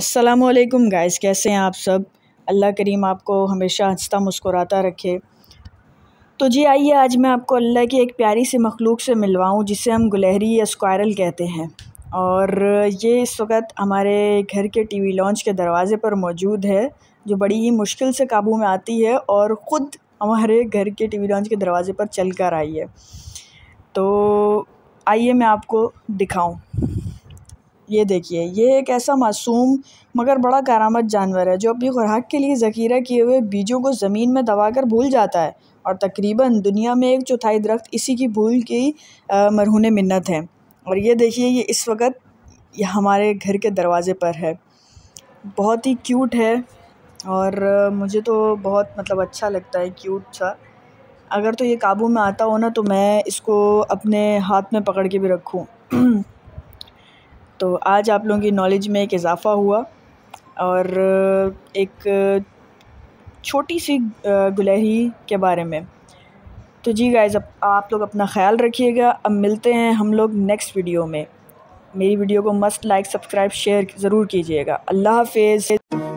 असलकुम गाइस कैसे हैं आप सब अल्लाह करीम आपको हमेशा हंसता मुस्कुराता रखे तो जी आइए आज मैं आपको अल्लाह की एक प्यारी सी मखलूक से मिलवाऊँ जिसे हम गुलहरी या स्क्वायरल कहते हैं और ये इस वक्त हमारे घर के टीवी लॉन्च के दरवाज़े पर मौजूद है जो बड़ी ही मुश्किल से काबू में आती है और ख़ुद हमारे घर के वी लॉन्च के दरवाज़े पर चल कर आई है तो आइए मैं आपको दिखाऊँ ये देखिए ये एक ऐसा मासूम मगर बड़ा कारामद जानवर है जो अपनी खुराक के लिए ज़खीरा किए हुए बीजों को ज़मीन में दबाकर भूल जाता है और तकरीबन दुनिया में एक चौथाई दरख्त इसी की भूल की मरहून मन्नत है और ये देखिए ये इस वक्त हमारे घर के दरवाज़े पर है बहुत ही क्यूट है और मुझे तो बहुत मतलब अच्छा लगता है क्यूट सा अगर तो ये काबू में आता हो ना तो मैं इसको अपने हाथ में पकड़ के भी रखूँ तो आज आप लोगों की नॉलेज में एक इजाफ़ा हुआ और एक छोटी सी गुलहरी के बारे में तो जी गाइज अब आप लोग अपना ख्याल रखिएगा अब मिलते हैं हम लोग नेक्स्ट वीडियो में मेरी वीडियो को मस्ट लाइक सब्सक्राइब शेयर ज़रूर कीजिएगा अल्लाह हाफिज़